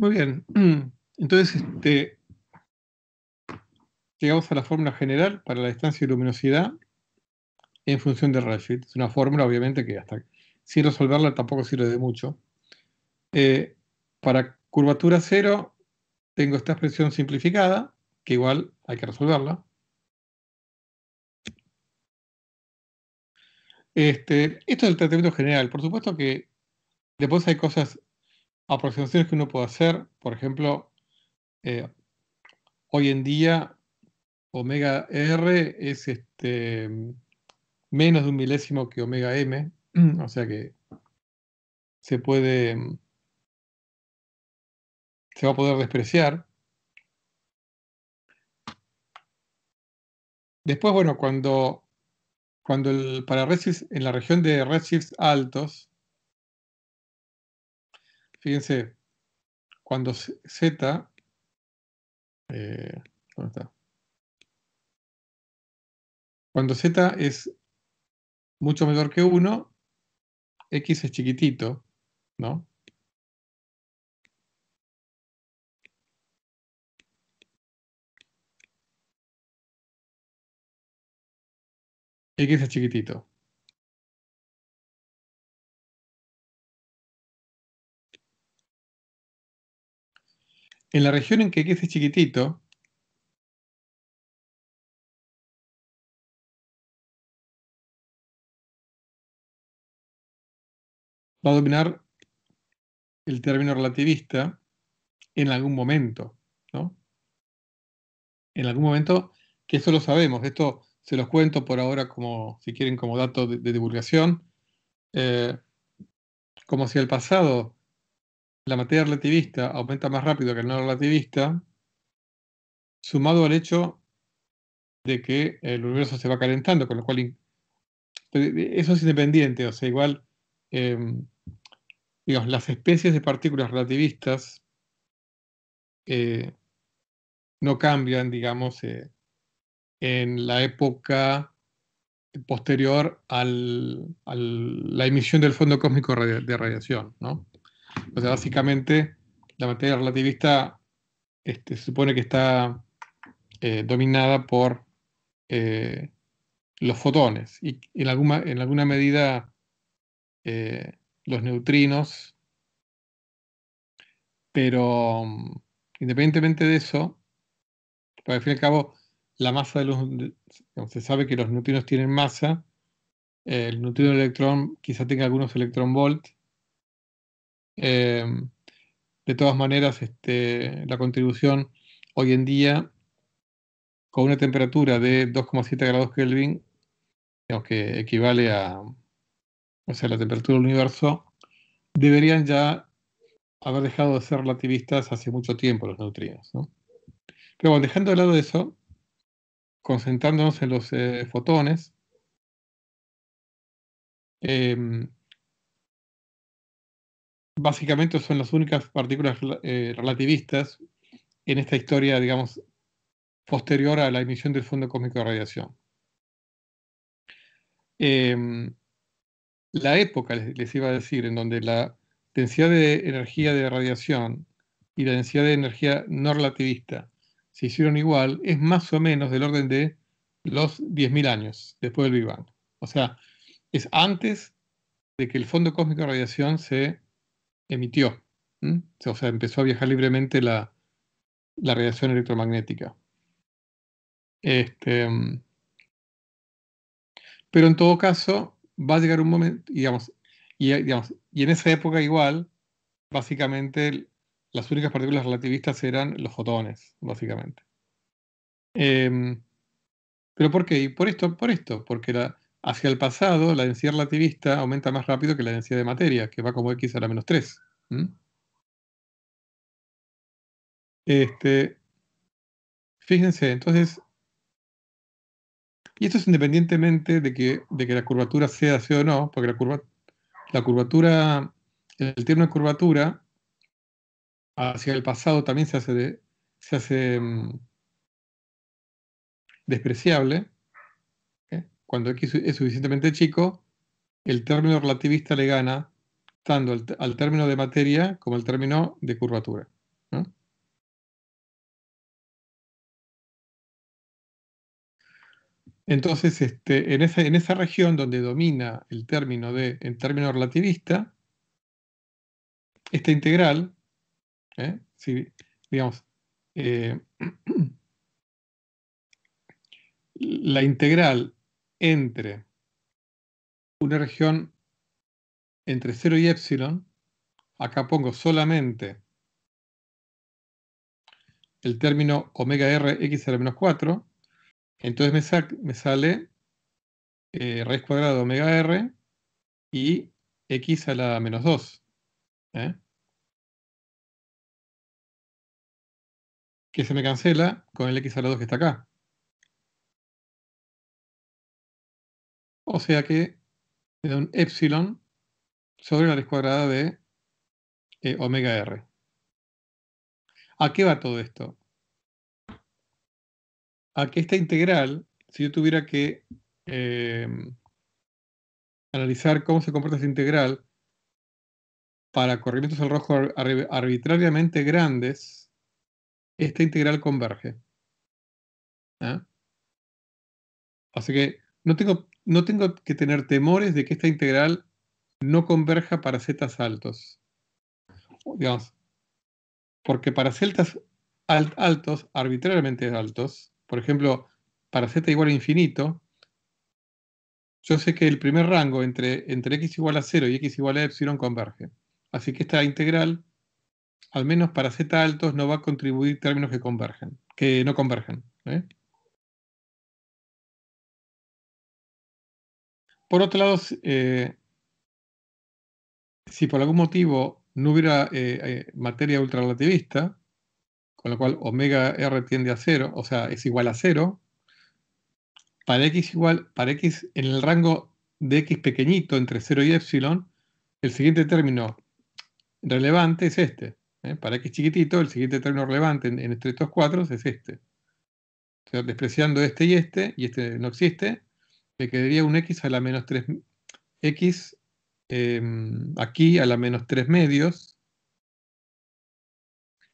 Muy bien. Entonces, este, llegamos a la fórmula general para la distancia y luminosidad en función de Redshift. Es una fórmula, obviamente, que hasta sin resolverla tampoco sirve de mucho. Eh, para curvatura cero tengo esta expresión simplificada, que igual hay que resolverla. Este, esto es el tratamiento general. Por supuesto que después hay cosas aproximaciones que uno puede hacer, por ejemplo, eh, hoy en día omega R es este, menos de un milésimo que omega M, o sea que se puede, se va a poder despreciar. Después, bueno, cuando, cuando el, para en la región de redshifts altos, fíjense, cuando Z, eh, Cuando Z es mucho menor que 1, X es chiquitito, ¿no? X es chiquitito. en la región en que ese chiquitito, va a dominar el término relativista en algún momento, ¿no? En algún momento, que eso lo sabemos, esto se los cuento por ahora como, si quieren, como dato de, divulgación, eh, como si el pasado la materia relativista aumenta más rápido que el no relativista, sumado al hecho de que el universo se va calentando, con lo cual eso es independiente, o sea, igual, em, digamos, las especies de partículas relativistas eh, no cambian, digamos, eh, en la época posterior a la emisión del fondo cósmico de radiación, ¿no? básicamente la materia relativista este, se supone que está eh, dominada por eh, los fotones y en alguna, en alguna medida eh, los neutrinos, pero mm, independientemente de eso, pues, al fin y al cabo, la masa de los... se sabe que los neutrinos tienen masa, el neutrino del electrón quizá tenga algunos electron Em, de todas maneras, este, la contribución hoy en día, con una temperatura de 2,7 grados Kelvin, que equivale a, o sea, la temperatura del universo, deberían ya haber dejado de ser relativistas hace mucho tiempo los neutrinos. Pero bueno, dejando de lado eso, concentrándonos en los eh, fotones, eh, básicamente son las únicas partículas eh, relativistas en esta historia, digamos, posterior a la emisión del fondo cósmico de radiación. Em, la época, les, les, iba a decir, en donde la densidad de energía de radiación y la densidad de energía no relativista se hicieron igual, es más o menos del orden de los 10.000 años después del Big Bang. O sea, es antes de que el fondo cósmico de radiación se emitió. O sea, empezó a viajar libremente la, la radiación electromagnética. Este, mm, pero en todo caso, va a llegar un momento, digamos, y, y en esa época igual, básicamente las únicas partículas relativistas eran los fotones, básicamente. Em, ¿Pero por qué? Y por esto, por esto, porque la, hacia el pasado la densidad relativista aumenta más rápido que la densidad de materia, que va como x a la menos 3. ¿Mm? Este, fíjense, entonces, y esto es independientemente de que, de que la curvatura sea así o no, porque la, curva, la curvatura, el término de curvatura hacia el pasado también se hace, se hace mm, despreciable. ¿eh? Cuando X es suficientemente chico, el término relativista le gana al, término de materia como al término de curvatura. Entonces, este, en, esa, región donde domina el término de, término relativista, esta integral, ¿eh? digamos, eh, la integral entre una región entre 0 y epsilon, acá pongo solamente el término omega r x a la menos 4, entonces me, sale eh, raíz cuadrada de omega r y x a la menos 2. ¿eh? Que se me cancela con el x a la 2 que está acá. O sea que me da un epsilon sobre la raíz cuadrada de eh, omega r. ¿A qué va todo esto? A que esta integral, si yo tuviera que em, analizar cómo se comporta esta integral para corrimientos al rojo arbitrariamente grandes, esta integral converge. ¿ah? Así que no tengo, no tengo que tener temores de que esta integral no converja para z altos. Digamos, porque para celtas altos, arbitrariamente altos, por ejemplo, para z igual a infinito, yo sé que el primer rango entre, entre x igual a 0 y x igual a epsilon converge. Así que esta integral, al menos para z altos, no va a contribuir términos que convergen, que no convergen. ¿eh? Por otro lado, eh, si por algún motivo no hubiera eh, eh, materia ultrarrelativista, con lo cual omega r tiende a cero, o sea, es igual a cero, para x igual, para x en el rango de x pequeñito entre 0 y epsilon, el siguiente término relevante es este. ¿eh? Para x chiquitito, el siguiente término relevante en, estos cuatro es este. O sea, despreciando este y este, y este no existe, me quedaría un x a la menos 3, x Em, aquí a la menos 3 medios.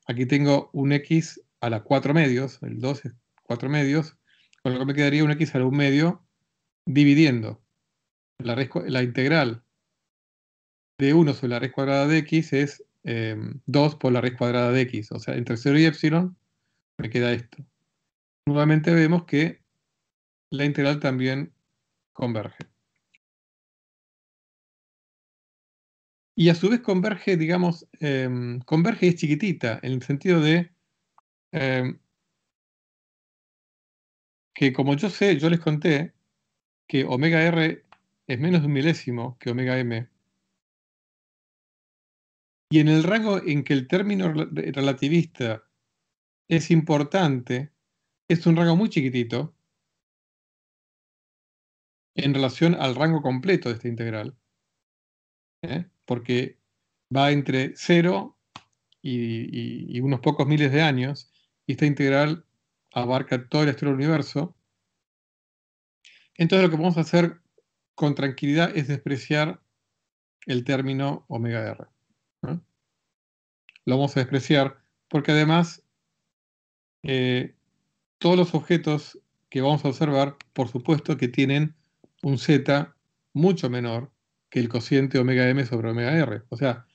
Aquí tengo un x a la 4 medios, el 2 es 4 medios, con lo que me quedaría un x a la 1 medio dividiendo. La, integral de 1 sobre la raíz cuadrada de x es 2 em, por la raíz cuadrada de x. O sea, entre 0 y epsilon me queda esto. Nuevamente vemos que la integral también converge. y a su vez converge, digamos, em, converge y es chiquitita, en el sentido de em, que como yo sé, yo les conté que omega R es menos de un milésimo que omega M. Y en el rango en que el término relativista es importante, es un rango muy chiquitito en relación al rango completo de esta integral. ¿Eh? porque va entre cero y, unos pocos miles de años, y esta integral abarca todo el historia del universo. Entonces lo que vamos a hacer con tranquilidad es despreciar el término omega r. Lo vamos a despreciar porque además eh, todos los objetos que vamos a observar, por supuesto que tienen un z mucho menor que el cociente omega m sobre omega r. O sea,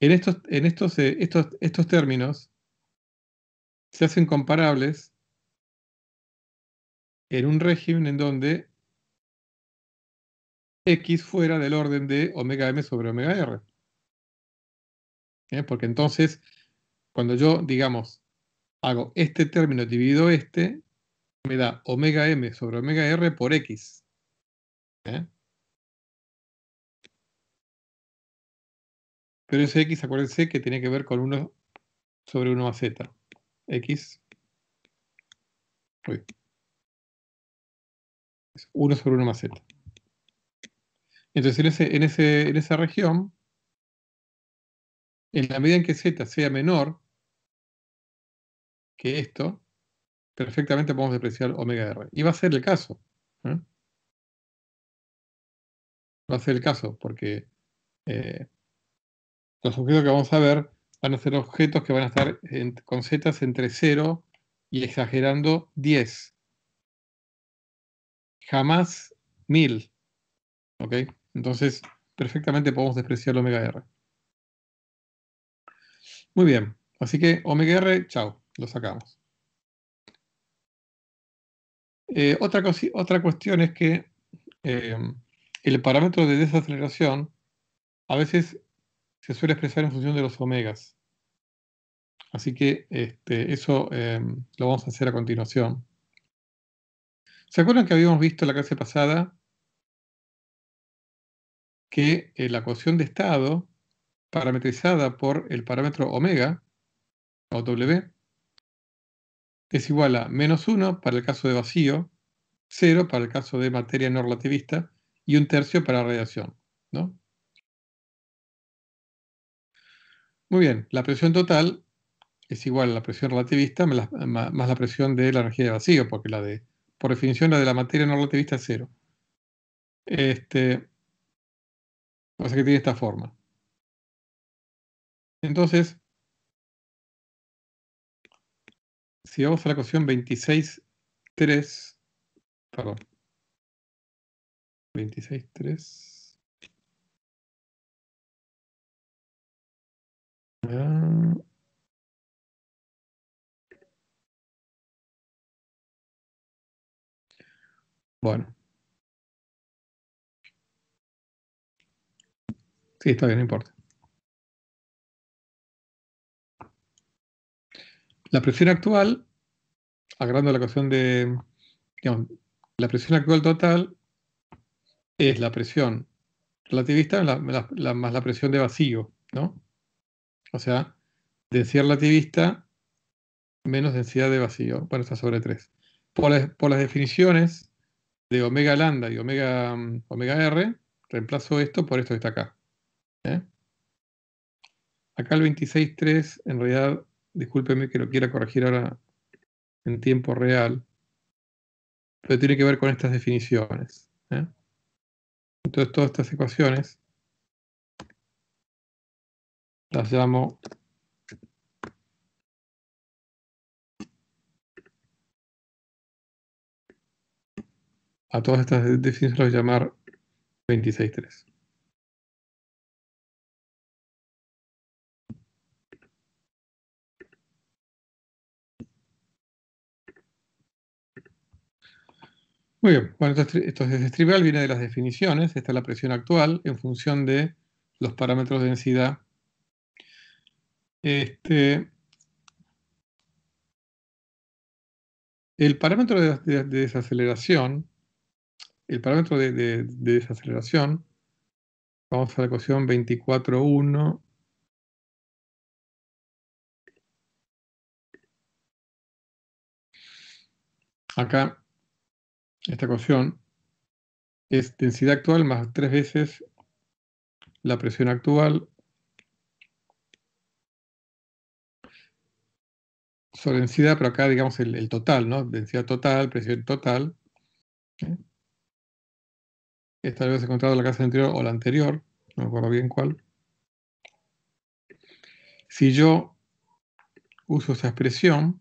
en estos, en estos, eh, estos, estos términos se hacen comparables en un régimen en donde x fuera del orden de omega m sobre omega r. ¿Eh? Porque entonces, cuando yo, digamos, hago este término dividido este, me da omega m sobre omega r por x. ¿Eh? Pero ese x, acuérdense que tiene que ver con 1 sobre 1 más z. x. Uy. 1 sobre 1 más z. Entonces, en, en, esa región, en la medida en que z sea menor que esto, perfectamente podemos depreciar omega r. Y va a ser el caso. ¿eh? Va a ser el caso, porque eh, los objetos que vamos a ver van a ser objetos que van a estar con zetas entre 0 y exagerando 10. Jamás 1000. ¿Ok? Entonces, perfectamente podemos despreciar omega r. Muy bien. Así que omega r, chao, lo sacamos. Eh, otra, otra cuestión es que eh, el parámetro de desaceleración a veces se suele expresar en función de los omegas. Así que este, eso em, lo vamos a hacer a continuación. ¿Se acuerdan que habíamos visto en la clase pasada que eh, la ecuación de estado parametrizada por el parámetro omega o W es igual a menos 1 para el caso de vacío, 0 para el caso de materia no relativista y un tercio para radiación. ¿no? Muy bien, la presión total es igual a la presión relativista más la presión de la energía de vacío, porque la de, por definición, la de la materia no relativista es cero. Este, o sea que tiene esta forma. Entonces, si vamos a la ecuación 26.3, perdón, 26.3. Bueno. Sí, está bien, no importa. La presión actual, agarrando la ecuación de, digamos, la presión actual total es la presión relativista más la presión de vacío, ¿no? O sea, densidad relativista menos densidad de vacío. Bueno, está sobre 3. Por las, definiciones de omega lambda y omega, mm, omega r, reemplazo esto por esto que está acá. ¿Eh? Acá el 26.3, en realidad, discúlpeme que lo quiera corregir ahora en tiempo real, pero tiene que ver con estas definiciones. ¿eh? Entonces todas estas ecuaciones las llamo a todas estas definiciones las voy a llamar 26.3. Muy bien, bueno, esto es, viene de las definiciones, esta es la presión actual en función de los parámetros de densidad este, el parámetro de, desaceleración, el parámetro de, de desaceleración, vamos a la ecuación 24.1. Acá, esta ecuación es densidad actual más tres veces la presión actual sobre densidad, pero acá digamos el, total, ¿no? Densidad total, presión total. Esta vez he encontrado la casa anterior o la anterior, no me acuerdo bien cuál. Si yo uso esa expresión,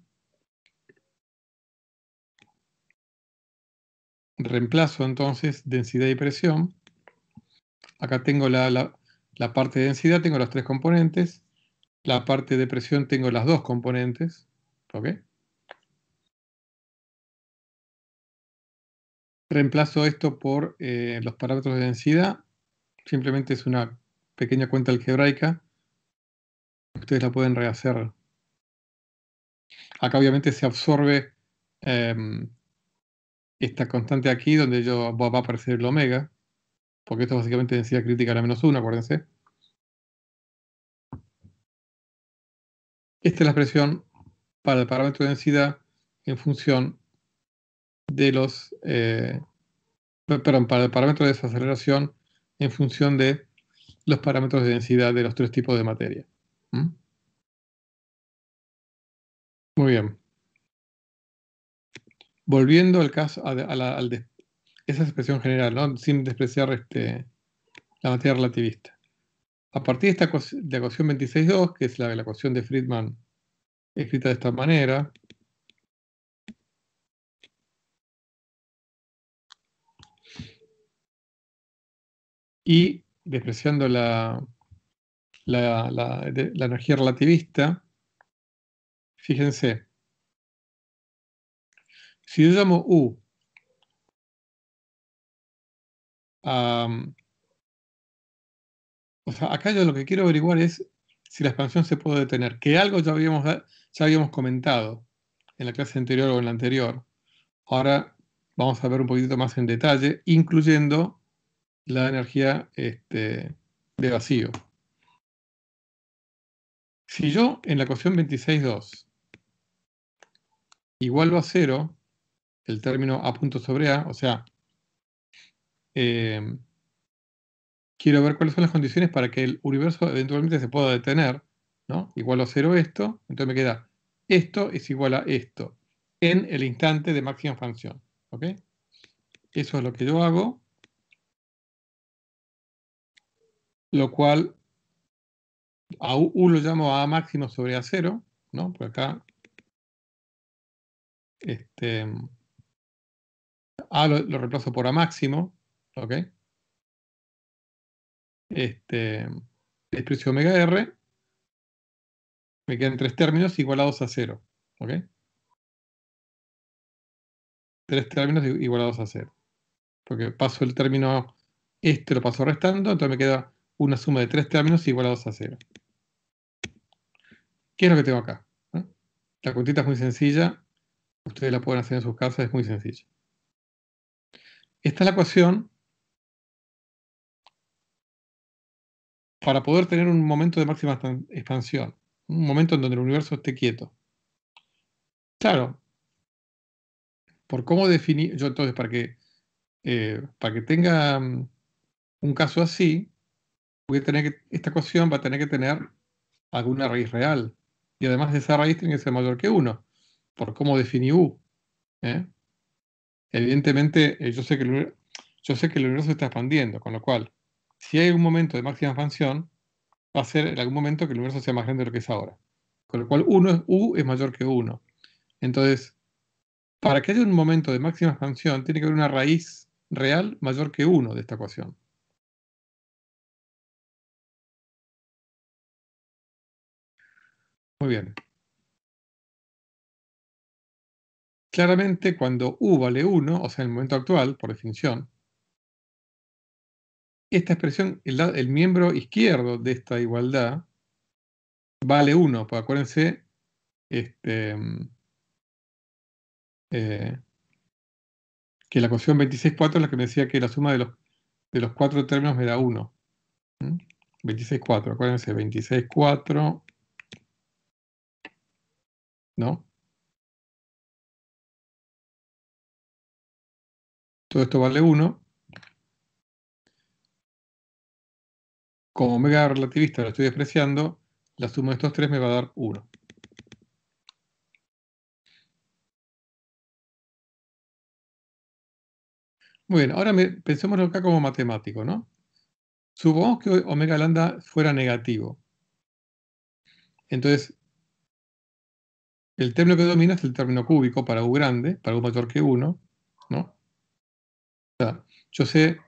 reemplazo entonces densidad y presión. Acá tengo la, parte de densidad, tengo las tres componentes. La parte de presión tengo las dos componentes. Reemplazo esto por eh, los parámetros de densidad. Simplemente es una pequeña cuenta algebraica. Ustedes la pueden rehacer. Acá obviamente se absorbe em, esta constante aquí, donde yo, va a aparecer el omega, porque esto es básicamente densidad crítica a la menos 1, acuérdense. Esta es la expresión para el parámetro de densidad en función de los, eh, para el parámetro de desaceleración en función de los parámetros de densidad de los tres tipos de materia. Muy bien. Volviendo al caso, a, la, al esa expresión general, sin despreciar este, la materia relativista. A partir de esta la ecuación 26.2, que es la, la ecuación de Friedman escrita de esta manera. Y despreciando la, la, energía relativista, fíjense, si yo llamo U o sea, acá yo lo que quiero averiguar es si la expansión se puede detener. Que algo ya habíamos ya habíamos comentado en la clase anterior o en la anterior. Ahora vamos a ver un poquito más en detalle, incluyendo la energía este, de vacío. Si yo en la ecuación 26.2 igualo a cero, el término a punto sobre a, o sea, em, quiero ver cuáles son las condiciones para que el universo eventualmente se pueda detener, igual a 0 esto, entonces me queda esto es igual a esto en el instante de máxima función Eso es lo que yo hago. Lo cual a U, lo llamo a máximo sobre A0, Por acá. Este, a lo, reemplazo por A máximo, ¿ok? Este, desprecio omega R. Me quedan tres términos igualados a cero. ¿Ok? Tres términos igualados a cero. Porque paso el término, este lo paso restando, entonces me queda una suma de tres términos igualados a cero. ¿Qué es lo que tengo acá? La cuentita es muy sencilla. Ustedes la pueden hacer en sus casas, es muy sencilla. Esta es la ecuación para poder tener un momento de máxima expansión un momento en donde el universo esté quieto. Claro, por cómo definir, yo entonces para que, eh, para que tenga mm, un caso así, voy a tener que, esta ecuación va a tener que tener alguna raíz real. Y además de esa raíz tiene que ser mayor que 1, por cómo definí U. ¿eh? Evidentemente, yo, sé que yo sé que el universo está expandiendo, con lo cual, si hay un momento de máxima expansión, va a ser en algún momento que el universo sea más grande de lo que es ahora. Con lo cual 1 es U es mayor que 1. Entonces, para que haya un momento de máxima expansión, tiene que haber una raíz real mayor que 1 de esta ecuación. Muy bien. Claramente, cuando u vale 1, o sea, en el momento actual, por definición, esta expresión, el, miembro izquierdo de esta igualdad vale 1, pues acuérdense, este, eh, que la ecuación 26.4 es la que me decía que la suma de los, de los cuatro términos me da 1. 26.4, acuérdense, 26.4, ¿no? Todo esto vale 1. como omega relativista lo estoy despreciando, la suma de estos tres me va a dar 1. Muy bien, ahora pensemos acá como matemático, ¿no? Supongamos que omega lambda fuera negativo. Entonces, el término que domina es el término cúbico para u grande, para u mayor que 1, ¿no? O sea, yo sé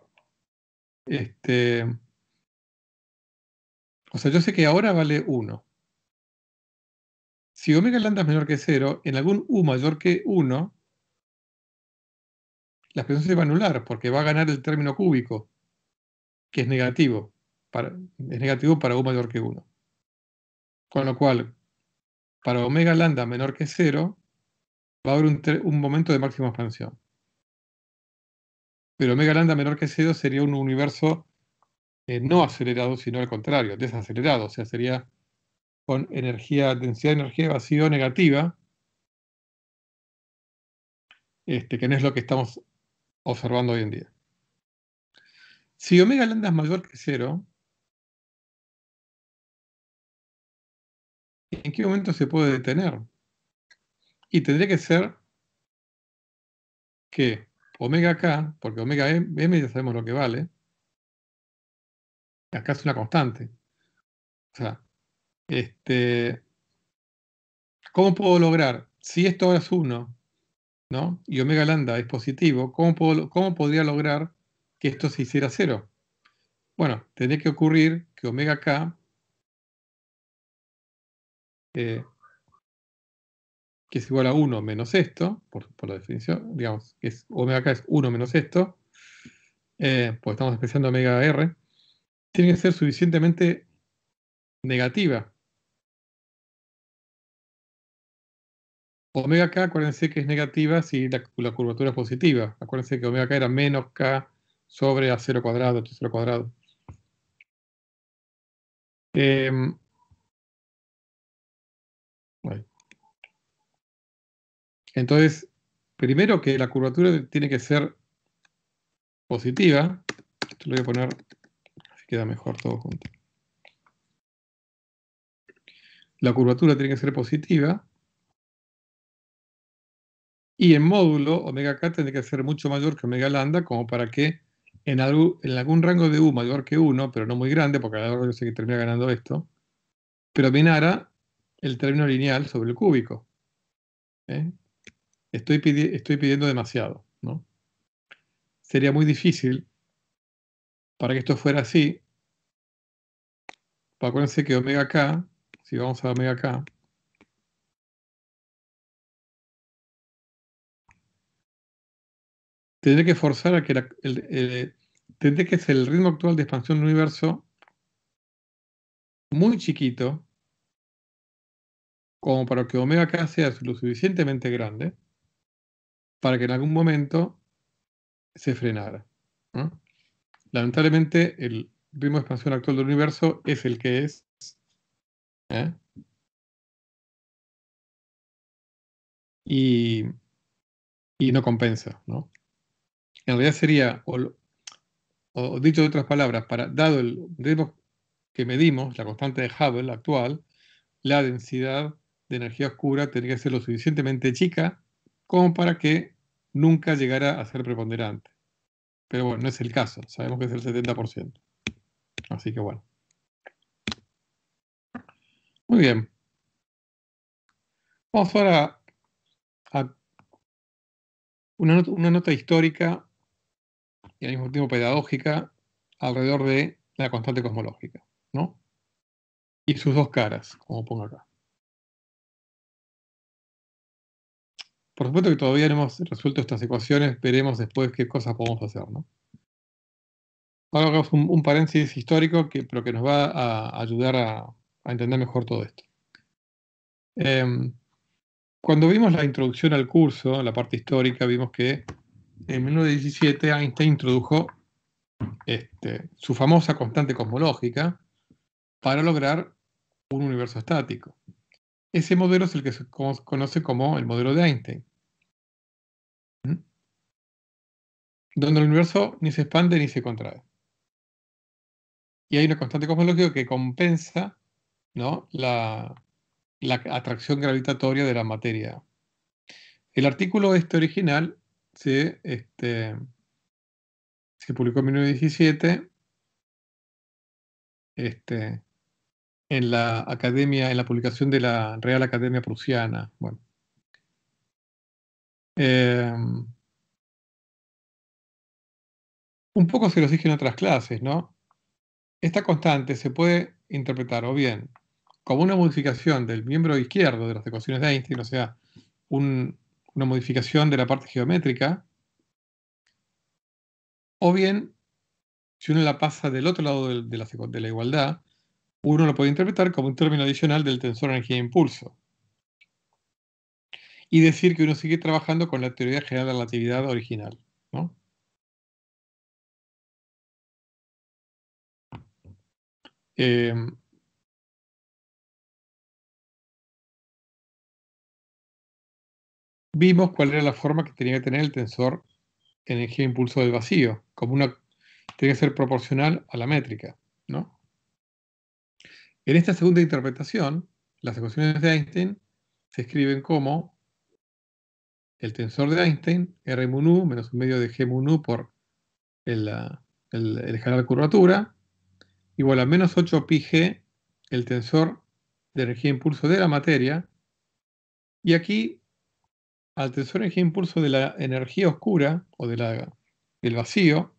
este, o sea, yo sé que ahora vale 1. Si omega lambda es menor que 0, en algún u mayor que 1, la expresión se va a anular porque va a ganar el término cúbico, que es negativo. es negativo para u mayor que 1. Con lo cual, para omega lambda menor que 0, va a haber un, un momento de máxima expansión. Pero omega lambda menor que 0 sería un universo eh, no acelerado, sino al contrario, desacelerado. O sea, sería con energía, densidad de energía de vacío negativa, este, que no es lo que estamos observando hoy en día. Si omega lambda es mayor que cero, ¿en qué momento se puede detener? Y tendría que ser que omega k, porque omega m ya sabemos lo que vale, acá es una constante. O sea, este, ¿cómo puedo lograr, si esto ahora es 1, ¿no? y omega lambda es positivo, ¿cómo, podría lograr que esto se hiciera 0? Bueno, tendría que ocurrir que omega k eh, que es igual a 1 menos esto, por, la definición, digamos, que omega k es 1 menos esto, porque eh, pues estamos expresando omega r, tiene que ser suficientemente negativa. Omega K, acuérdense que es negativa si la, curvatura es positiva. Acuérdense que omega K era menos K sobre A0 cuadrado, a 0 cuadrado. Em, Entonces, primero que la curvatura tiene que ser positiva. Esto lo voy a poner queda mejor todo junto. La curvatura tiene que ser positiva. Y en módulo omega k tiene que ser mucho mayor que omega lambda, como para que en, en algún rango de u mayor que 1, pero no muy grande, porque a lo yo sé que termina ganando esto, predominara el término lineal sobre el cúbico. ¿eh? Estoy, estoy pidiendo demasiado. ¿no? Sería muy difícil para que esto fuera así, pues acuérdense que omega k, si vamos a omega k, tendré que forzar a que el, que ser el ritmo actual de expansión del universo muy chiquito como para que omega k sea lo suficientemente grande para que en algún momento se frenara lamentablemente el ritmo de expansión actual del universo es el que es. Y, no compensa, ¿no? En realidad sería, o, dicho de otras palabras, para, dado el ritmo que medimos, la constante de Hubble actual, la densidad de energía oscura tendría que ser lo suficientemente chica como para que nunca llegara a ser preponderante. Pero bueno, no es el caso. Sabemos que es el 70%. Así que bueno. Muy bien. Vamos ahora a, una, nota histórica y al mismo tiempo pedagógica alrededor de la constante cosmológica, Y sus dos caras, como pongo acá. Por supuesto que todavía no hemos resuelto estas ecuaciones, veremos después qué cosas podemos hacer, ¿no? Ahora hagamos un, paréntesis histórico, que, pero que nos va a ayudar a, entender mejor todo esto. Em, cuando vimos la introducción al curso, la parte histórica, vimos que en 1917 Einstein introdujo este, su famosa constante cosmológica para lograr un universo estático. Ese modelo es el que se conoce como el modelo de Einstein, donde el universo ni se expande ni se contrae. Y hay una constante cosmológica que compensa ¿no? la, atracción gravitatoria de la materia. El artículo este original se, este, se publicó en 1917. Este, en la academia, en la publicación de la Real Academia Prusiana. Bueno. Eh, un poco se los dije en otras clases, ¿no? Esta constante se puede interpretar o bien como una modificación del miembro izquierdo de las ecuaciones de Einstein, o sea, una modificación de la parte geométrica, o bien, si uno la pasa del otro lado de la igualdad, uno lo puede interpretar como un término adicional del tensor energía-impulso. E y decir que uno sigue trabajando con la teoría general de la relatividad original. Em, vimos cuál era la forma que tenía que tener el tensor energía-impulso e del vacío, como una, tiene que ser proporcional a la métrica, ¿no? En esta segunda interpretación, las ecuaciones de Einstein se escriben como el tensor de Einstein, R mu nu menos un medio de G mu por el, escalar de curvatura, igual a menos 8 pi G, el tensor de energía e impulso de la materia, y aquí al tensor de energía e impulso de la energía oscura o del vacío,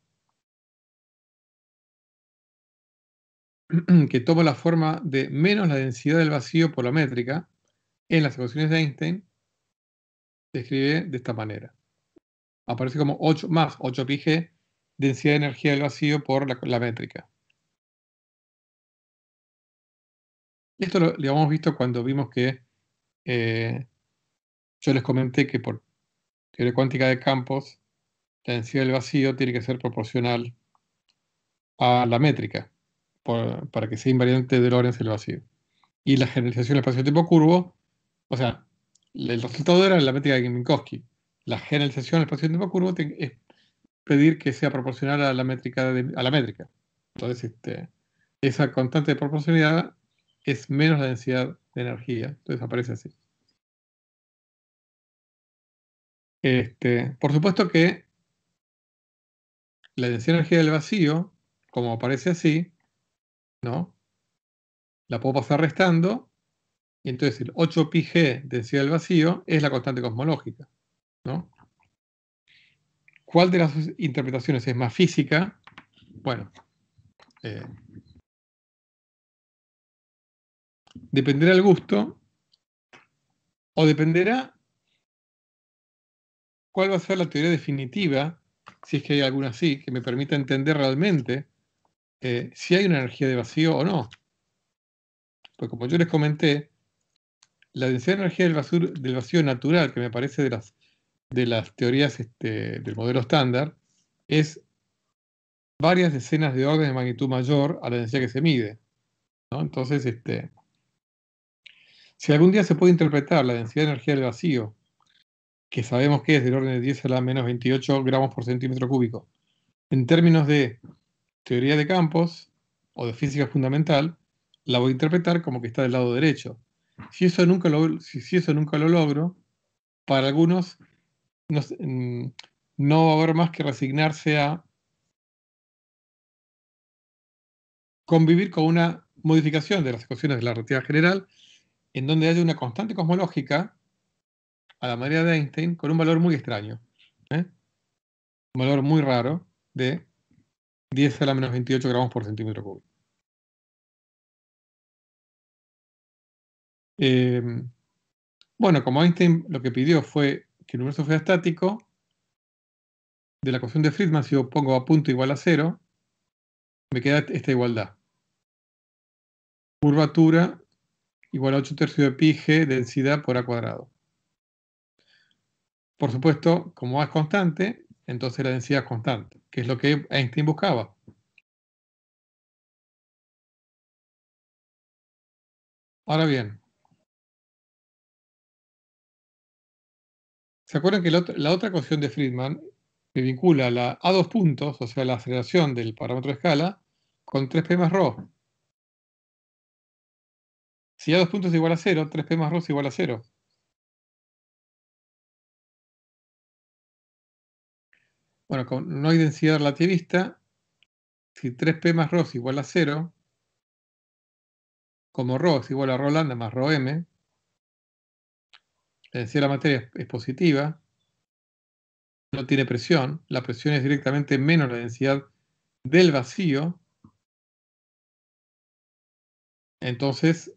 que toma la forma de menos la densidad del vacío por la métrica, en las ecuaciones de Einstein, se escribe de esta manera. Aparece como 8 más 8 pi g, densidad de energía del vacío por la, métrica. Esto lo, habíamos visto cuando vimos que eh, yo les comenté que por teoría cuántica de campos, la densidad del vacío tiene que ser proporcional a la métrica para que sea invariante de Lorentz el vacío. Y la generalización del espacio-tiempo curvo, o sea, el resultado era la métrica de Minkowski. La generalización del espacio-tiempo curvo es pedir que sea proporcional a la métrica. a la métrica. Entonces, este, esa constante de proporcionalidad es menos la densidad de energía. Entonces aparece así. Este, por supuesto que la densidad de energía del vacío, como aparece así, ¿no? La puedo pasar restando, y entonces el 8πg densidad del vacío es la constante cosmológica, ¿no? ¿Cuál de las interpretaciones es más física? Bueno, eh, dependerá del gusto o dependerá cuál va a ser la teoría definitiva, si es que hay alguna así, que me permita entender realmente eh, si hay una energía de vacío o no. Pues como yo les comenté, la densidad de energía del vacío, natural, que me parece de las, de las teorías este, del modelo estándar, es varias decenas de órdenes de magnitud mayor a la densidad que se mide. Entonces, este, si algún día se puede interpretar la densidad de energía del vacío, que sabemos que es del orden de 10 a la menos 28 gramos por centímetro cúbico, en términos de teoría de campos o de física fundamental, la voy a interpretar como que está del lado derecho. Si eso nunca lo, si, eso nunca lo logro, para algunos mm, no, va a haber más que resignarse a convivir con una modificación de las ecuaciones de la relatividad general, en donde haya una constante cosmológica, a la manera de Einstein, con un valor muy extraño, ¿eh? un valor muy raro de 10 a la menos 28 gramos por centímetro cúbico. Em, bueno, como Einstein lo que pidió fue que el universo fuera estático, de la ecuación de Friedman, si yo pongo a punto igual a cero, me queda esta igualdad. Curvatura igual a 8 tercios de pi g densidad por a cuadrado. Por supuesto, como a es constante, entonces la densidad constante, que es lo que Einstein buscaba. Ahora bien, ¿se acuerdan que la otra, la ecuación de Friedman que vincula la a dos puntos, o sea, la aceleración del parámetro de escala, con 3p más ρ? Si a dos puntos es igual a 0, 3p más ρ es igual a 0. Bueno, con no densidad relativista, si 3P más ρ es igual a 0, como ρ es igual a Rho lambda más Rho m, la densidad de la materia es positiva, no tiene presión, la presión es directamente menos la densidad del vacío, entonces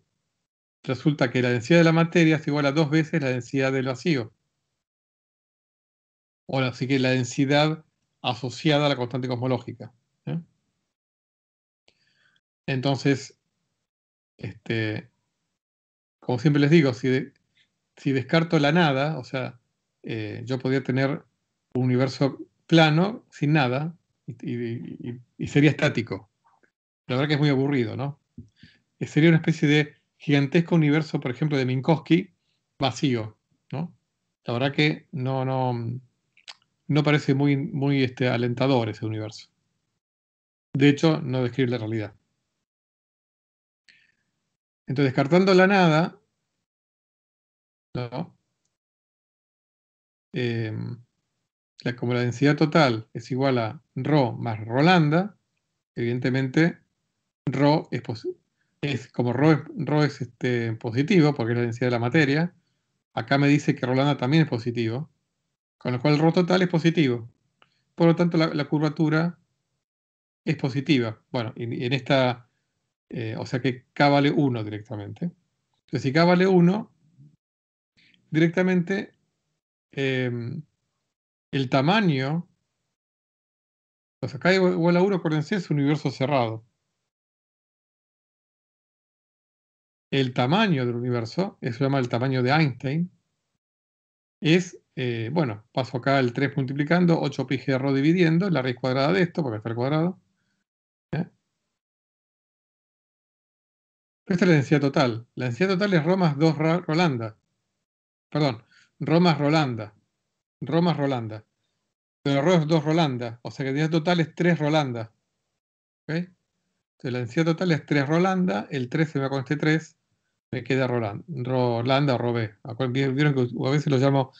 resulta que la densidad de la materia es igual a dos veces la densidad del vacío. O así que la densidad asociada a la constante cosmológica. ¿eh? Entonces, este, como siempre les digo, si, descarto la nada, o sea, eh, yo podría tener un universo plano, sin nada, y, sería estático. La verdad que es muy aburrido, ¿no? Eh, sería una especie de gigantesco universo, por ejemplo, de Minkowski, vacío, ¿no? La verdad que no, no, no parece muy, muy este, alentador ese universo. De hecho, no describe la realidad. Entonces, descartando la nada, em, como la densidad total es igual a Rho más Rolanda, evidentemente Rho es, es como Rho es, este, positivo, porque es la densidad de la materia, acá me dice que Rolanda también es positivo, con lo cual el rho total es positivo. Por lo tanto, la, curvatura es positiva. Bueno, en, esta, eh, o sea que K vale 1 directamente. Entonces, si K vale 1, directamente eh, el tamaño, o sea, K igual a 1, acuérdense, es un universo cerrado. El tamaño del universo, eso se llama el tamaño de Einstein, es eh, bueno, paso acá el 3 multiplicando, 8 pi rho dividiendo, la raíz cuadrada de esto, porque está el cuadrado. ¿eh? Esta es la densidad total. La densidad total es Rho más 2 Rolanda. Perdón, Rho más Rolanda. Rho más Rolanda. Pero Rho es 2 Rolanda, o sea que la densidad total es 3 Rolanda. Entonces la densidad total es 3 Rolanda, el 3 se va con este 3, me queda Rolanda, Rolanda o Robé. Vieron que a veces lo llamo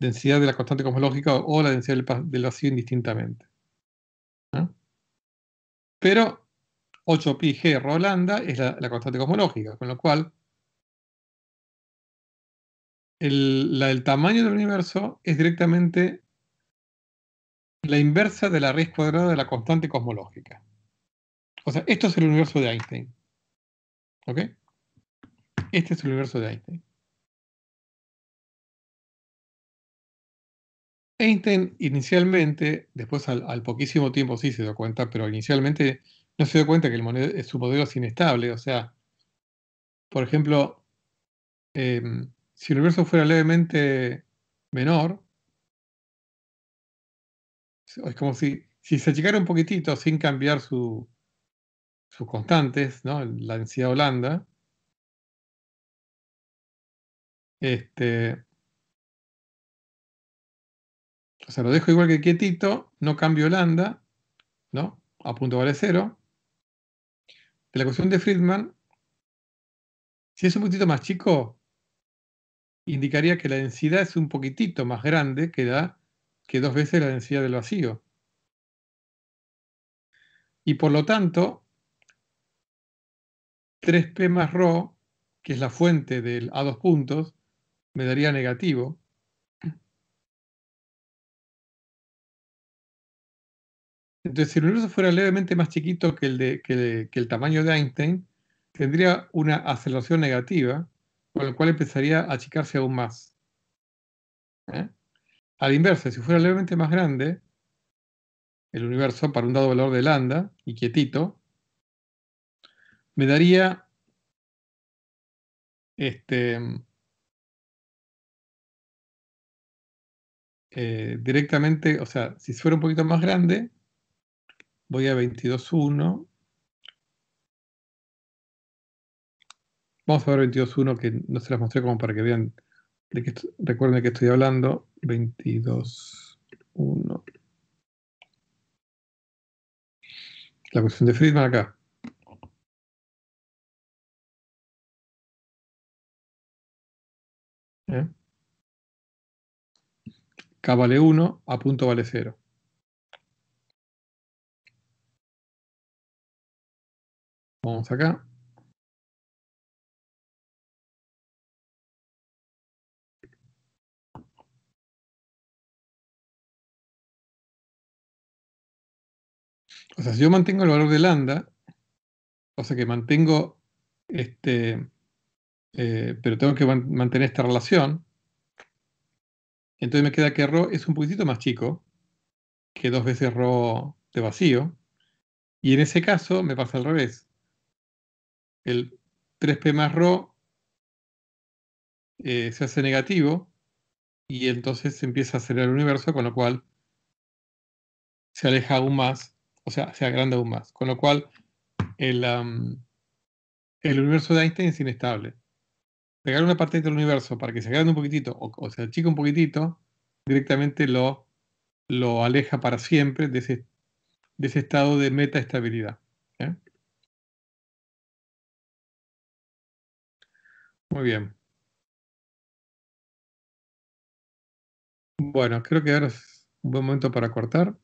densidad de la constante cosmológica o la densidad del, vacío indistintamente. Pero 8πg Rolanda es la, constante cosmológica, con lo cual la, el tamaño del universo es directamente la inversa de la raíz cuadrada de la constante cosmológica. O sea, esto es el universo de Einstein. ¿Ok? Este es el universo de Einstein. Einstein inicialmente, después al, poquísimo tiempo sí se dio cuenta, pero inicialmente no se dio cuenta que el eh, su modelo es inestable. O sea, por ejemplo, em, si el universo fuera levemente menor, es como si, se achicara un poquitito sin cambiar su, sus constantes, ¿no? la densidad holanda, este, o sea, lo dejo igual que quietito, no cambio lambda, ¿no? A punto vale cero. De la ecuación de Friedman, si es un poquitito más chico, indicaría que la densidad es un poquitito más grande que, da, que dos veces la densidad del vacío. Y por lo tanto, 3p más ρ, que es la fuente del a dos puntos, me daría negativo. Entonces, si el universo fuera levemente más chiquito que el, de, que, el tamaño de Einstein, tendría una aceleración negativa, con lo cual empezaría a achicarse aún más. ¿eh? Al inverso, si fuera levemente más grande, el universo para un dado valor de lambda y quietito, me daría este, eh, directamente, o sea, si fuera un poquito más grande, voy a 22.1. Vamos a ver 22.1 que no se las mostré como para que vean, Recuerden que, estoy hablando. 22.1. La cuestión de Friedman acá. ¿Eh? K vale 1, A punto vale 0. Vamos acá. O sea, si yo mantengo el valor de lambda, o sea que mantengo este, eh, pero tengo que mantener esta relación, entonces me queda que ro es un poquitito más chico que dos veces ro de vacío, y en ese caso me pasa al revés el 3P más Rho eh, se hace negativo y entonces se empieza a acelerar el universo, con lo cual se aleja aún más, o sea, se agranda aún más. Con lo cual el, universo de Einstein es inestable. Pegar una parte del universo para que se agrande un poquitito o, se achique un poquitito, directamente lo, lo aleja para siempre de ese, de ese estado de metaestabilidad. Muy bien. Bueno, creo que ahora es un buen momento para cortar.